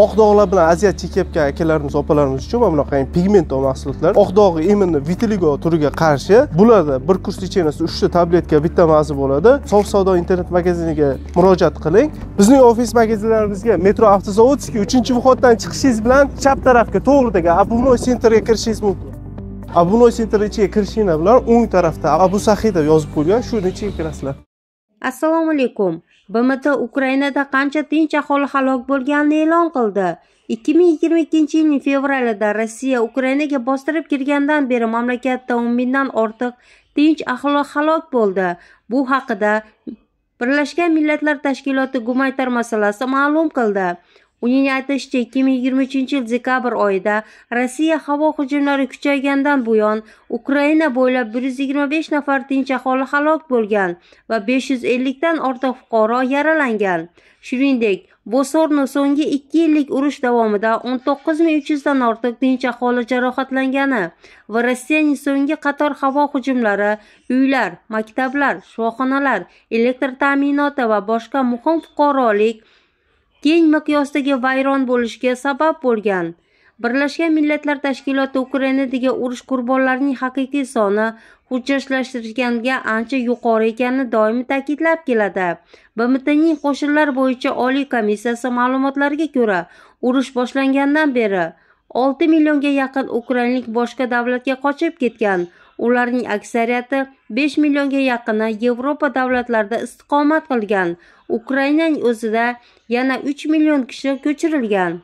oq dog'lar bilan aziyat chekayotgan akalarimiz opalarimiz uchun mana bunaqa pigmentli mahsulotlar oq dog'i именно vitiligo turiga qarshi bularda bir kurs lecheniyasi uchta tabletka bitta mazi bo'ladi sof savdo internet magaziniga murojaat qiling bizning ofis magazinlarimizga metro avtozavodskiy uchinchi vuxoddan chiqishingiz bilan chap tarafga to'g'ridagi обувной sentrga kirishingiz mumkin обувной sentr ichiga kirishinglar bilan o'ng tarafda abu sahi deb yozib qo'ygan shuni ichiga kirasizlar assalomu alaykum bmt ukrainada qancha tinch aholi halok bo'lganini e'lon qildi 2022 yilning fevralida rossiya ukrainaga bostirib kirgandan beri mamlakatda 10 mingdan ortiq tinch aholi halok bo'ldi bu haqida birlashgan millatlar tashkiloti gumanitar masalasi ma'lum qildi uning aytishicha ikki ming yil dekabr oyida rossiya havo hujumlari kuchaygandan buyon ukraina bo'ylab bir yuz yigirma besh nafar tinch aholi halok bo'lgan va besh yuz ellikdan ortiq fuqaro yaralangan shuningdek bosorno so'nggi ikki yillik urush davomida o'n to'qqiz ming uch yuzdan ortiq tinch aholi jarohatlangani va rossiyaning so'nggi qator havo hujumlari uylar maktablar shifoxonalar elektr ta'minoti va boshqa muhim fuqarolik keng miqyosdagi vayron bo'lishiga sabab bo'lgan birlashgan millatlar tashkiloti ukrainadagi urush qurbonlarining haqiqiy soni hujjatlashtirganga ancha yuqori ekanini doimiy ta'kidlab keladi bmtning qo'shinlar bo'yicha oliy komissiyasi ma'lumotlariga ko'ra urush boshlangandan beri olti millionga yaqin ukrainlik boshqa davlatga qochib ketgan ularning aksariyati 5 millionga yaqini Yevropa davlatlarida istiqomat qilgan. Ukrainaning o'zida yana 3 million kishi ko'chirilgan.